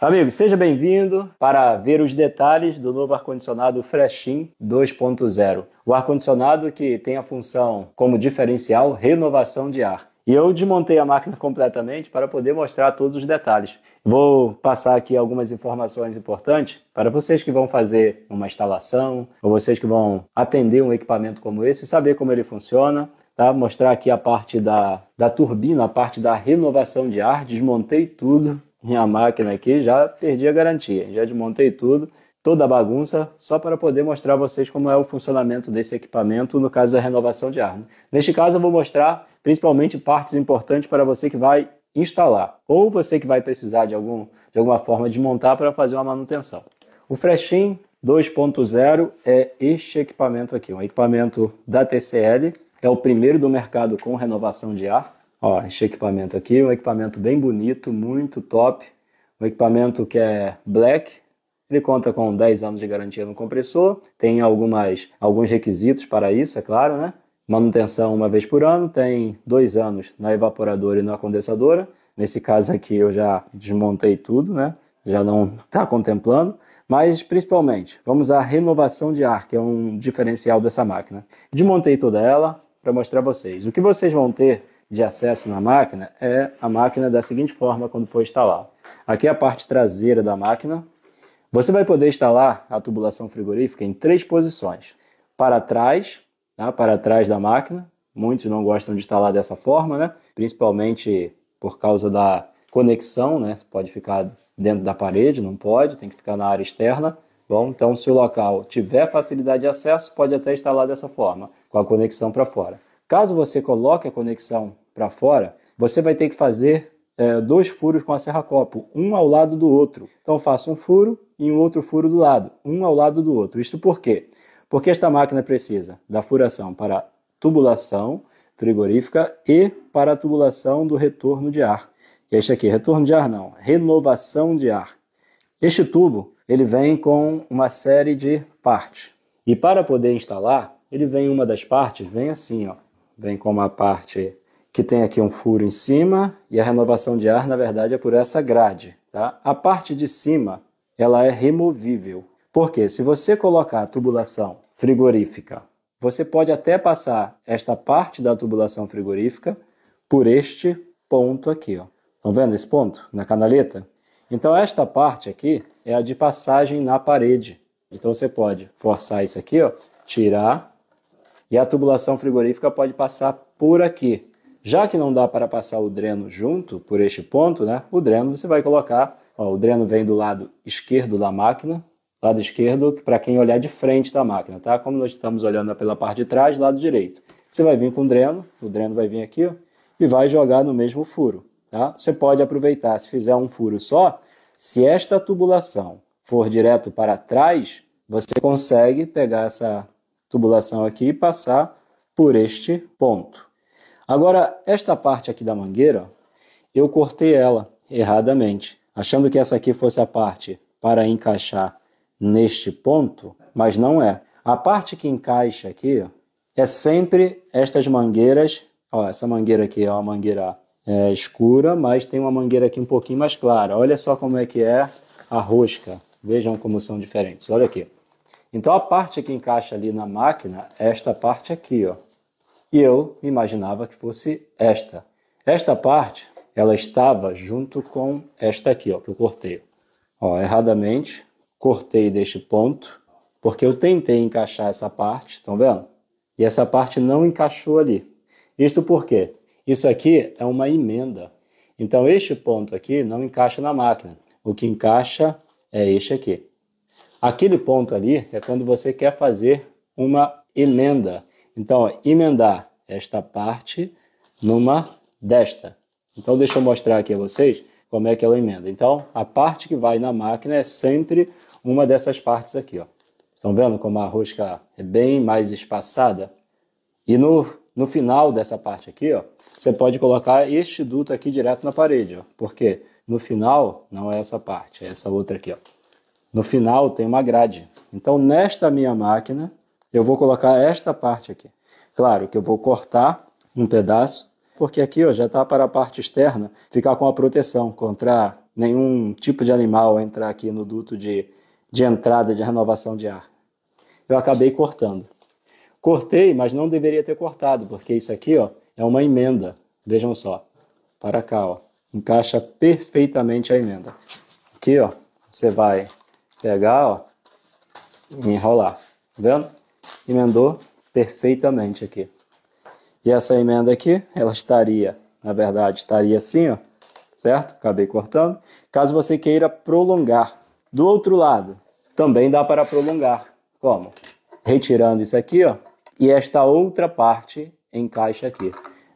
Amigo, seja bem-vindo para ver os detalhes do novo ar-condicionado Freshin 2.0. O ar-condicionado que tem a função como diferencial renovação de ar. E eu desmontei a máquina completamente para poder mostrar todos os detalhes. Vou passar aqui algumas informações importantes para vocês que vão fazer uma instalação ou vocês que vão atender um equipamento como esse, saber como ele funciona, Tá? Mostrar aqui a parte da, da turbina, a parte da renovação de ar, desmontei tudo minha máquina aqui, já perdi a garantia, já desmontei tudo, toda a bagunça, só para poder mostrar a vocês como é o funcionamento desse equipamento no caso da renovação de ar. Neste caso, eu vou mostrar principalmente partes importantes para você que vai instalar, ou você que vai precisar de, algum, de alguma forma desmontar para fazer uma manutenção. O Freshin 2.0 é este equipamento aqui, um equipamento da TCL, é o primeiro do mercado com renovação de ar. Ó, este equipamento aqui, um equipamento bem bonito, muito top. Um equipamento que é black. Ele conta com 10 anos de garantia no compressor, tem algumas, alguns requisitos para isso, é claro, né? Manutenção uma vez por ano, tem dois anos na evaporadora e na condensadora. Nesse caso aqui eu já desmontei tudo, né? Já não está contemplando. Mas principalmente, vamos à renovação de ar, que é um diferencial dessa máquina. Desmontei toda ela para mostrar a vocês. O que vocês vão ter de acesso na máquina é a máquina da seguinte forma quando for instalar. Aqui é a parte traseira da máquina. Você vai poder instalar a tubulação frigorífica em três posições. Para trás, tá? para trás da máquina. Muitos não gostam de instalar dessa forma, né? principalmente por causa da conexão, né? Você pode ficar dentro da parede, não pode, tem que ficar na área externa. Bom, então se o local tiver facilidade de acesso, pode até instalar dessa forma, com a conexão para fora. Caso você coloque a conexão para fora, você vai ter que fazer é, dois furos com a serra copo, um ao lado do outro. Então faça um furo e um outro furo do lado, um ao lado do outro. Isto por quê? Porque esta máquina precisa da furação para tubulação frigorífica e para a tubulação do retorno de ar. Que é este aqui, retorno de ar não, renovação de ar. Este tubo, ele vem com uma série de partes. E para poder instalar, ele vem uma das partes, vem assim, ó vem com uma parte que tem aqui um furo em cima e a renovação de ar, na verdade, é por essa grade. Tá? A parte de cima ela é removível, porque se você colocar a tubulação frigorífica, você pode até passar esta parte da tubulação frigorífica por este ponto aqui. Estão vendo esse ponto na canaleta? Então, esta parte aqui é a de passagem na parede. Então, você pode forçar isso aqui, ó, tirar e a tubulação frigorífica pode passar por aqui. Já que não dá para passar o dreno junto por este ponto, né? O dreno você vai colocar, ó, o dreno vem do lado esquerdo da máquina, lado esquerdo para quem olhar de frente da máquina, tá? Como nós estamos olhando pela parte de trás, lado direito. Você vai vir com o dreno, o dreno vai vir aqui ó, e vai jogar no mesmo furo. Tá? Você pode aproveitar, se fizer um furo só, se esta tubulação for direto para trás, você consegue pegar essa tubulação aqui e passar por este ponto. Agora, esta parte aqui da mangueira, eu cortei ela erradamente, achando que essa aqui fosse a parte para encaixar neste ponto, mas não é. A parte que encaixa aqui é sempre estas mangueiras. Ó, essa mangueira aqui é uma mangueira é, escura, mas tem uma mangueira aqui um pouquinho mais clara. Olha só como é que é a rosca. Vejam como são diferentes. Olha aqui. Então a parte que encaixa ali na máquina é esta parte aqui, ó. E eu imaginava que fosse esta. Esta parte, ela estava junto com esta aqui, ó, que eu cortei. Ó, erradamente, cortei deste ponto, porque eu tentei encaixar essa parte, estão vendo? E essa parte não encaixou ali. Isto por quê? Isso aqui é uma emenda. Então este ponto aqui não encaixa na máquina. O que encaixa é este aqui. Aquele ponto ali é quando você quer fazer uma emenda. Então, ó, emendar esta parte numa desta. Então, deixa eu mostrar aqui a vocês como é que ela emenda. Então, a parte que vai na máquina é sempre uma dessas partes aqui. Ó. Estão vendo como a rosca é bem mais espaçada? E no, no final dessa parte aqui, ó, você pode colocar este duto aqui direto na parede, ó, porque no final não é essa parte, é essa outra aqui. Ó. No final tem uma grade. Então nesta minha máquina eu vou colocar esta parte aqui. Claro que eu vou cortar um pedaço, porque aqui ó, já está para a parte externa ficar com a proteção contra nenhum tipo de animal entrar aqui no duto de, de entrada de renovação de ar. Eu acabei cortando. Cortei, mas não deveria ter cortado, porque isso aqui ó, é uma emenda. Vejam só, para cá, ó, encaixa perfeitamente a emenda. Aqui ó, você vai pegar, ó, e enrolar. Tá vendo? Emendou perfeitamente aqui. E essa emenda aqui, ela estaria, na verdade, estaria assim, ó, certo? Acabei cortando. Caso você queira prolongar. Do outro lado, também dá para prolongar. Como? Retirando isso aqui, ó, e esta outra parte encaixa aqui.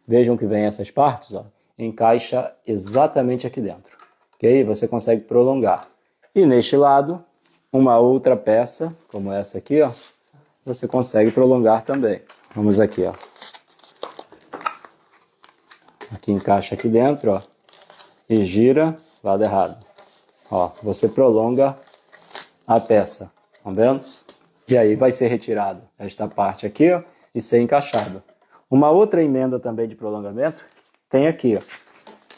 Vejam que vem essas partes, ó, encaixa exatamente aqui dentro. ok você consegue prolongar. E neste lado, uma outra peça, como essa aqui, ó, você consegue prolongar também. Vamos aqui, ó. Aqui encaixa aqui dentro, ó, e gira lado errado. Ó, você prolonga a peça, tá vendo? E aí vai ser retirado esta parte aqui, ó, e ser encaixado. Uma outra emenda também de prolongamento tem aqui, ó.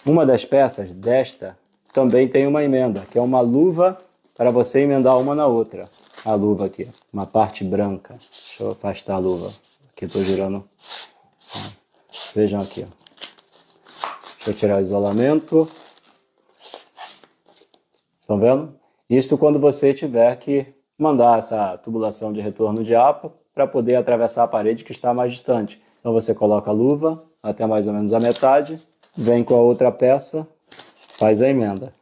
Uma das peças desta também tem uma emenda, que é uma luva para você emendar uma na outra. A luva aqui, uma parte branca. Deixa eu afastar a luva. Aqui estou girando. Vejam aqui. Deixa eu tirar o isolamento. Estão vendo? Isto quando você tiver que mandar essa tubulação de retorno de APA para poder atravessar a parede que está mais distante. Então você coloca a luva até mais ou menos a metade, vem com a outra peça, faz a emenda.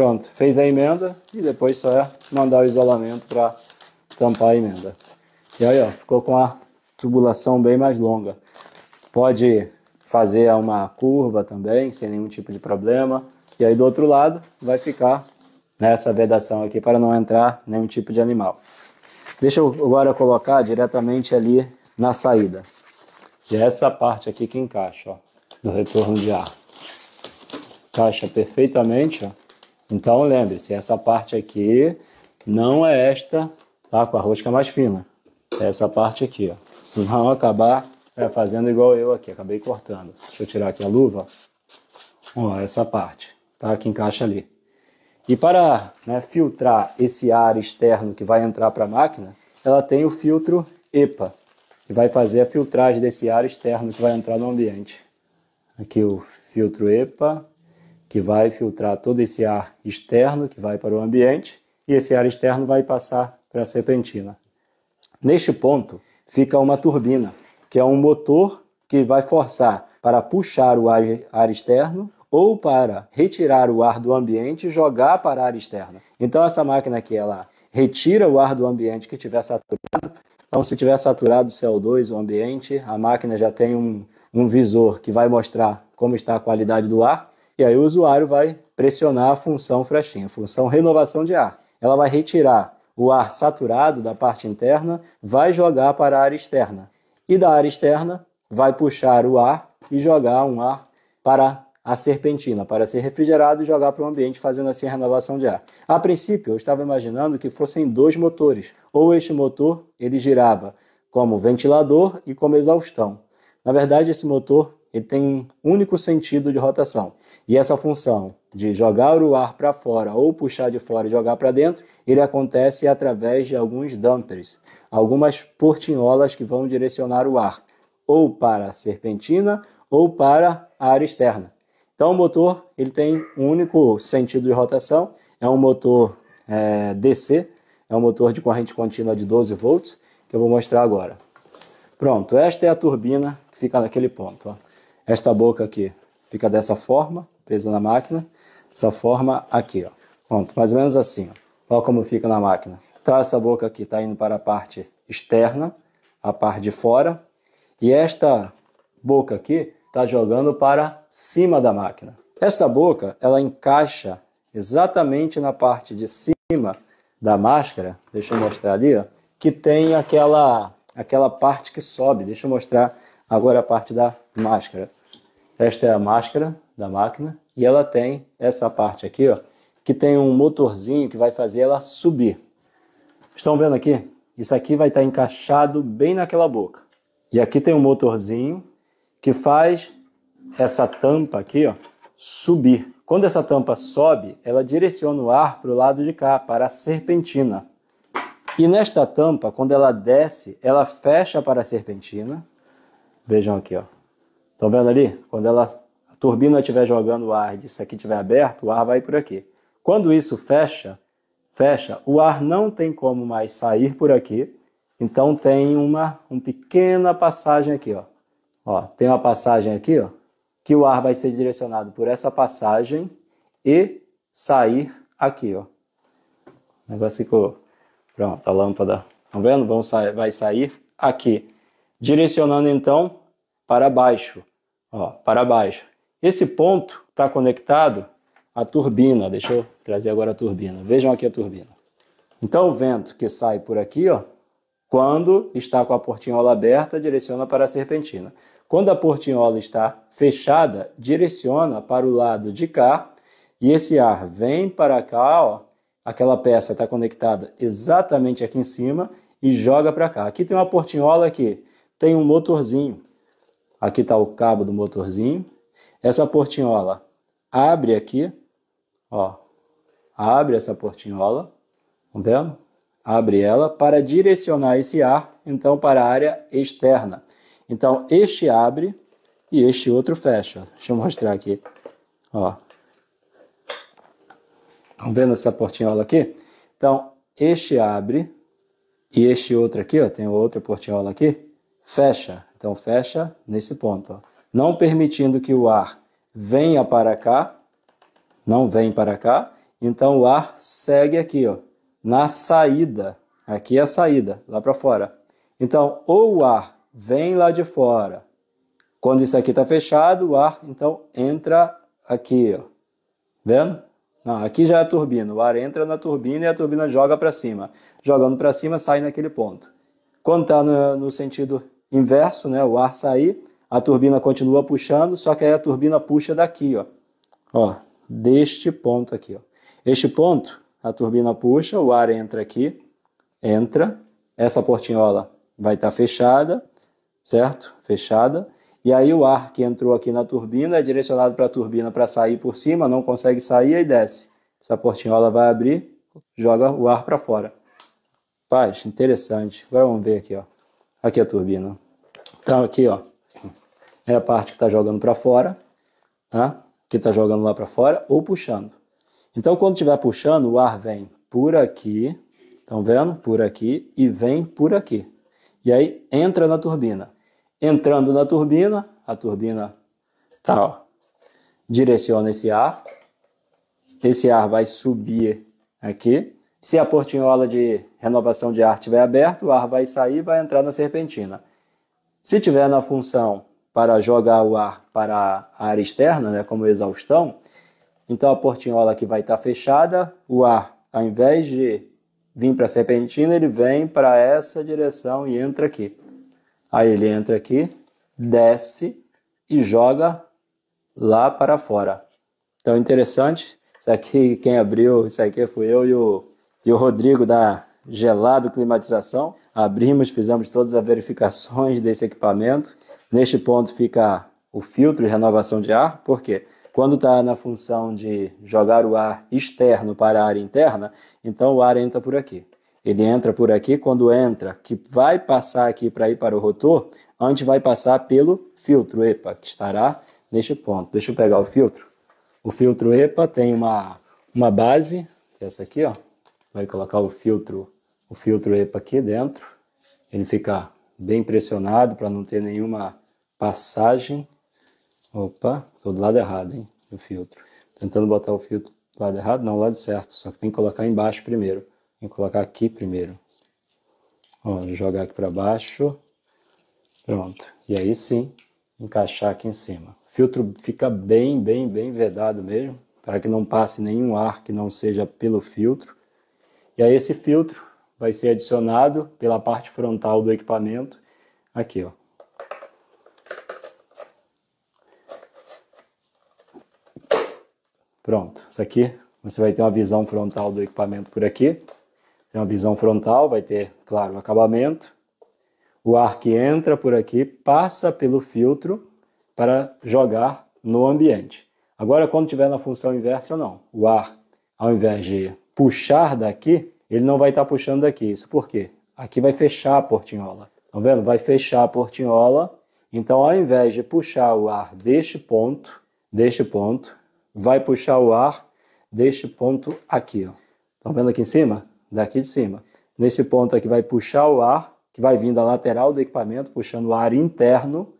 Pronto, fez a emenda e depois só é mandar o isolamento para tampar a emenda. E aí, ó, ficou com a tubulação bem mais longa. Pode fazer uma curva também, sem nenhum tipo de problema. E aí do outro lado vai ficar nessa vedação aqui para não entrar nenhum tipo de animal. Deixa eu agora colocar diretamente ali na saída. E é essa parte aqui que encaixa, ó, do retorno de ar. Encaixa perfeitamente, ó. Então lembre-se, essa parte aqui não é esta, tá? Com a rosca mais fina. É essa parte aqui, ó. não acabar é, fazendo igual eu aqui, acabei cortando. Deixa eu tirar aqui a luva. Ó, essa parte, tá? Que encaixa ali. E para né, filtrar esse ar externo que vai entrar para a máquina, ela tem o filtro EPA, que vai fazer a filtragem desse ar externo que vai entrar no ambiente. Aqui o filtro EPA, que vai filtrar todo esse ar externo que vai para o ambiente e esse ar externo vai passar para a serpentina. Neste ponto fica uma turbina, que é um motor que vai forçar para puxar o ar, ar externo ou para retirar o ar do ambiente e jogar para a área externa. Então essa máquina aqui, ela retira o ar do ambiente que estiver saturado. Então se tiver saturado o CO2, o ambiente, a máquina já tem um, um visor que vai mostrar como está a qualidade do ar e aí o usuário vai pressionar a função frechinha, a função renovação de ar. Ela vai retirar o ar saturado da parte interna, vai jogar para a área externa. E da área externa, vai puxar o ar e jogar um ar para a serpentina para ser refrigerado e jogar para o ambiente, fazendo assim a renovação de ar. A princípio, eu estava imaginando que fossem dois motores, ou este motor ele girava como ventilador e como exaustão. Na verdade, esse motor ele tem um único sentido de rotação. E essa função de jogar o ar para fora ou puxar de fora e jogar para dentro, ele acontece através de alguns dumpers, algumas portinholas que vão direcionar o ar ou para a serpentina ou para a área externa. Então o motor ele tem um único sentido de rotação, é um motor é, DC, é um motor de corrente contínua de 12 volts, que eu vou mostrar agora. Pronto, esta é a turbina que fica naquele ponto. Ó. Esta boca aqui fica dessa forma, presa na máquina, dessa forma aqui, ó. Pronto, mais ou menos assim, ó. Olha como fica na máquina. Então essa boca aqui está indo para a parte externa, a parte de fora, e esta boca aqui está jogando para cima da máquina. Esta boca, ela encaixa exatamente na parte de cima da máscara, deixa eu mostrar ali, ó, que tem aquela, aquela parte que sobe. Deixa eu mostrar agora a parte da máscara. Esta é a máscara da máquina e ela tem essa parte aqui, ó, que tem um motorzinho que vai fazer ela subir. Estão vendo aqui? Isso aqui vai estar tá encaixado bem naquela boca. E aqui tem um motorzinho que faz essa tampa aqui, ó, subir. Quando essa tampa sobe, ela direciona o ar para o lado de cá, para a serpentina. E nesta tampa, quando ela desce, ela fecha para a serpentina. Vejam aqui, ó. Estão vendo ali? Quando ela turbina estiver jogando ar e isso aqui estiver aberto, o ar vai por aqui. Quando isso fecha, fecha, o ar não tem como mais sair por aqui, então tem uma, uma pequena passagem aqui, ó. ó. Tem uma passagem aqui, ó, que o ar vai ser direcionado por essa passagem e sair aqui, ó. O negócio ficou. Pronto, a lâmpada. Estão tá vendo? Vão sair, vai sair aqui. Direcionando então para baixo. Ó, para baixo. Esse ponto está conectado à turbina. Deixa eu trazer agora a turbina. Vejam aqui a turbina. Então, o vento que sai por aqui, ó, quando está com a portinhola aberta, direciona para a serpentina. Quando a portinhola está fechada, direciona para o lado de cá e esse ar vem para cá, ó, aquela peça está conectada exatamente aqui em cima e joga para cá. Aqui tem uma portinhola que tem um motorzinho. Aqui está o cabo do motorzinho essa portinhola abre aqui, ó, abre essa portinhola, tá vendo? Abre ela para direcionar esse ar, então, para a área externa. Então, este abre e este outro fecha. Deixa eu mostrar aqui, ó. Estão tá vendo essa portinhola aqui? Então, este abre e este outro aqui, ó, tem outra portinhola aqui, fecha. Então, fecha nesse ponto, ó não permitindo que o ar venha para cá, não vem para cá, então o ar segue aqui, ó, na saída. Aqui é a saída, lá para fora. Então, ou o ar vem lá de fora. Quando isso aqui está fechado, o ar então entra aqui, ó. Vendo? Não, aqui já é a turbina. O ar entra na turbina e a turbina joga para cima. Jogando para cima, sai naquele ponto. Quando está no, no, sentido inverso, né, o ar sair, a turbina continua puxando, só que aí a turbina puxa daqui, ó. Ó, deste ponto aqui, ó. Este ponto, a turbina puxa, o ar entra aqui, entra, essa portinhola vai estar tá fechada, certo? Fechada. E aí o ar que entrou aqui na turbina é direcionado para a turbina para sair por cima, não consegue sair e desce. Essa portinhola vai abrir, joga o ar para fora. Paz, interessante. Agora vamos ver aqui, ó. Aqui a turbina. Então aqui, ó é a parte que está jogando para fora, tá? que está jogando lá para fora, ou puxando. Então, quando estiver puxando, o ar vem por aqui, estão vendo? Por aqui e vem por aqui. E aí entra na turbina. Entrando na turbina, a turbina tá, ó, direciona esse ar. Esse ar vai subir aqui. Se a portinhola de renovação de ar estiver aberta, o ar vai sair e vai entrar na serpentina. Se tiver na função para jogar o ar para a área externa, né, como exaustão, então a portinhola aqui vai estar tá fechada, o ar, ao invés de vir para a serpentina, ele vem para essa direção e entra aqui. Aí ele entra aqui, desce e joga lá para fora. Então interessante, isso aqui quem abriu, isso aqui fui eu e o, e o Rodrigo da Gelado Climatização. Abrimos, fizemos todas as verificações desse equipamento Neste ponto fica o filtro de renovação de ar, porque quando está na função de jogar o ar externo para a área interna, então o ar entra por aqui. Ele entra por aqui, quando entra, que vai passar aqui para ir para o rotor, antes vai passar pelo filtro EPA, que estará neste ponto. Deixa eu pegar o filtro. O filtro EPA tem uma, uma base, que é essa aqui, ó. Vai colocar o filtro, o filtro EPA aqui dentro. Ele fica bem pressionado para não ter nenhuma passagem. Opa, tô do lado errado, hein? Do filtro. Tentando botar o filtro do lado errado, não, lado certo. Só que tem que colocar embaixo primeiro. Tem que colocar aqui primeiro. Ó, jogar aqui para baixo. Pronto. E aí sim, encaixar aqui em cima. O filtro fica bem, bem, bem vedado mesmo, para que não passe nenhum ar que não seja pelo filtro. E aí esse filtro vai ser adicionado pela parte frontal do equipamento, aqui ó, Pronto, isso aqui você vai ter uma visão frontal do equipamento por aqui. Tem uma visão frontal, vai ter, claro, o acabamento. O ar que entra por aqui passa pelo filtro para jogar no ambiente. Agora, quando tiver na função inversa, não. O ar, ao invés de puxar daqui, ele não vai estar tá puxando daqui. Isso por quê? Aqui vai fechar a portinhola. Estão tá vendo? Vai fechar a portinhola. Então, ao invés de puxar o ar deste ponto, deste ponto, vai puxar o ar deste ponto aqui. Ó. Estão vendo aqui em cima? Daqui de cima. Nesse ponto aqui vai puxar o ar, que vai vindo da lateral do equipamento, puxando o ar interno,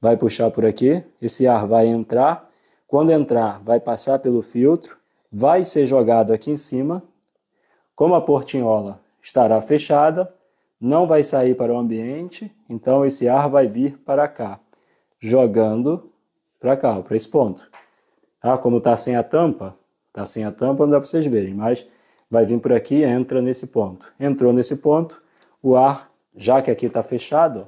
vai puxar por aqui, esse ar vai entrar, quando entrar vai passar pelo filtro, vai ser jogado aqui em cima, como a portinhola estará fechada, não vai sair para o ambiente, então esse ar vai vir para cá, jogando para cá, para esse ponto. Ah, como está sem a tampa, está sem a tampa, não dá para vocês verem, mas vai vir por aqui, entra nesse ponto. Entrou nesse ponto, o ar, já que aqui está fechado,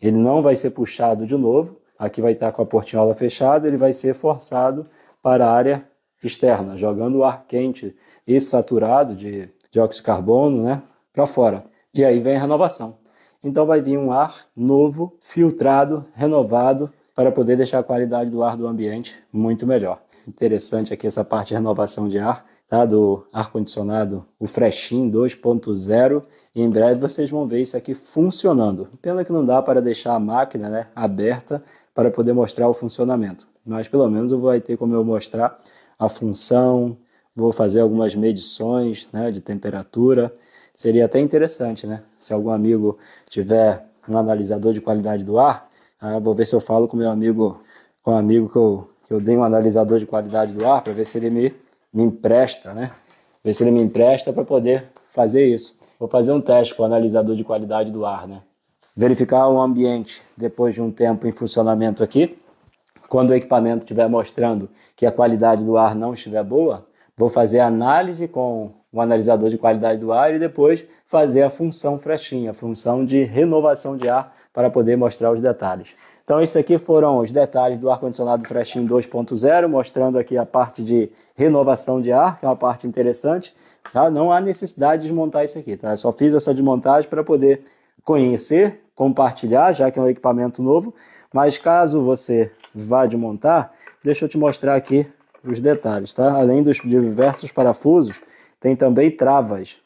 ele não vai ser puxado de novo, aqui vai estar tá com a portinhola fechada, ele vai ser forçado para a área externa, jogando o ar quente e saturado de dióxido de carbono né, para fora. E aí vem a renovação. Então vai vir um ar novo, filtrado, renovado, para poder deixar a qualidade do ar do ambiente muito melhor. Interessante aqui essa parte de renovação de ar, tá? do ar-condicionado, o Freshin 2.0. em breve vocês vão ver isso aqui funcionando. Pena que não dá para deixar a máquina né, aberta para poder mostrar o funcionamento. Mas pelo menos eu vou ter como eu mostrar a função, vou fazer algumas medições né, de temperatura. Seria até interessante, né? Se algum amigo tiver um analisador de qualidade do ar, ah, vou ver se eu falo com meu amigo, com um amigo que eu, que eu dei um analisador de qualidade do ar para ver se ele me, me empresta, né? Ver se ele me empresta para poder fazer isso. Vou fazer um teste com o analisador de qualidade do ar, né? Verificar o ambiente depois de um tempo em funcionamento aqui. Quando o equipamento estiver mostrando que a qualidade do ar não estiver boa, vou fazer análise com o analisador de qualidade do ar e depois fazer a função frechinha, a função de renovação de ar para poder mostrar os detalhes. Então, isso aqui foram os detalhes do ar-condicionado Freshin 2.0, mostrando aqui a parte de renovação de ar, que é uma parte interessante. Tá? Não há necessidade de desmontar isso aqui, tá? Eu só fiz essa desmontagem para poder conhecer, compartilhar, já que é um equipamento novo. Mas caso você vá desmontar, deixa eu te mostrar aqui os detalhes, tá? Além dos diversos parafusos, tem também travas.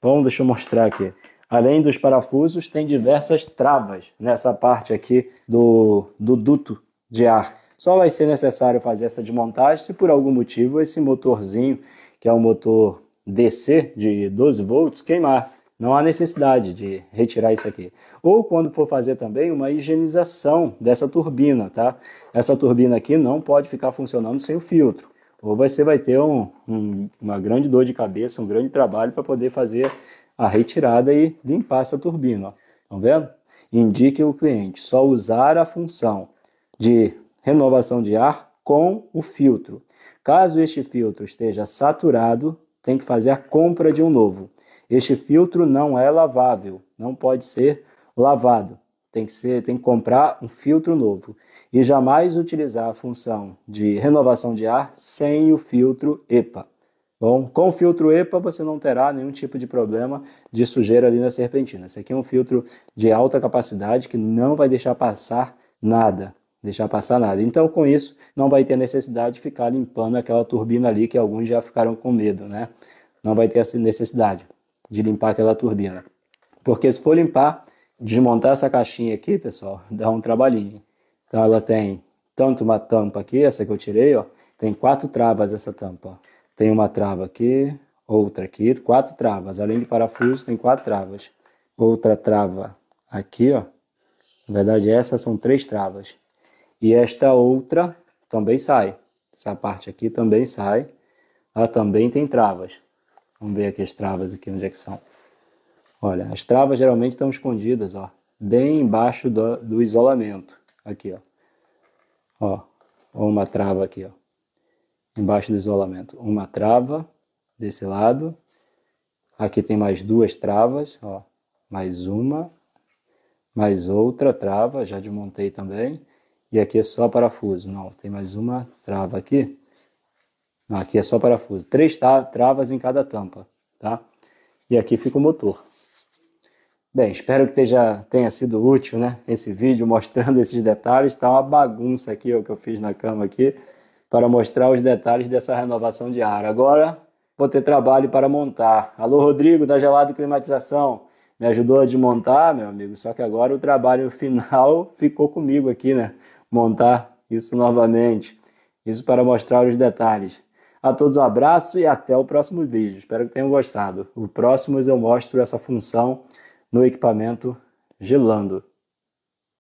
Bom, deixa eu mostrar aqui. Além dos parafusos, tem diversas travas nessa parte aqui do, do duto de ar. Só vai ser necessário fazer essa desmontagem se por algum motivo esse motorzinho, que é um motor DC de 12 volts, queimar. Não há necessidade de retirar isso aqui. Ou quando for fazer também uma higienização dessa turbina, tá? Essa turbina aqui não pode ficar funcionando sem o filtro. Ou você vai ter um, um, uma grande dor de cabeça, um grande trabalho para poder fazer a retirada e limpar essa turbina. Estão vendo? Indique o cliente só usar a função de renovação de ar com o filtro. Caso este filtro esteja saturado, tem que fazer a compra de um novo. Este filtro não é lavável, não pode ser lavado. Tem que, ser, tem que comprar um filtro novo. E jamais utilizar a função de renovação de ar sem o filtro EPA. Bom, com o filtro EPA você não terá nenhum tipo de problema de sujeira ali na serpentina. Esse aqui é um filtro de alta capacidade que não vai deixar passar nada, deixar passar nada. Então com isso não vai ter necessidade de ficar limpando aquela turbina ali que alguns já ficaram com medo, né? Não vai ter essa necessidade de limpar aquela turbina. Porque se for limpar, desmontar essa caixinha aqui, pessoal, dá um trabalhinho. Então ela tem tanto uma tampa aqui, essa que eu tirei, ó, tem quatro travas essa tampa. Tem uma trava aqui, outra aqui, quatro travas. Além de parafuso, tem quatro travas. Outra trava aqui, ó. Na verdade, essas são três travas. E esta outra também sai. Essa parte aqui também sai. Ela também tem travas. Vamos ver aqui as travas aqui onde é que são. Olha, as travas geralmente estão escondidas, ó, bem embaixo do, do isolamento. Aqui, ó. Ó, uma trava aqui, ó embaixo do isolamento. Uma trava desse lado. Aqui tem mais duas travas, ó. Mais uma, mais outra trava, já desmontei também. E aqui é só parafuso. Não, tem mais uma trava aqui. Não, aqui é só parafuso. Três travas em cada tampa, tá? E aqui fica o motor. Bem, espero que esteja, tenha sido útil, né? Esse vídeo mostrando esses detalhes. Tá uma bagunça aqui, é o que eu fiz na cama aqui para mostrar os detalhes dessa renovação de ar. Agora vou ter trabalho para montar. Alô, Rodrigo, da Gelado Climatização. Me ajudou a desmontar, meu amigo, só que agora o trabalho final ficou comigo aqui, né? Montar isso novamente. Isso para mostrar os detalhes. A todos um abraço e até o próximo vídeo. Espero que tenham gostado. O próximo eu mostro essa função no equipamento gelando.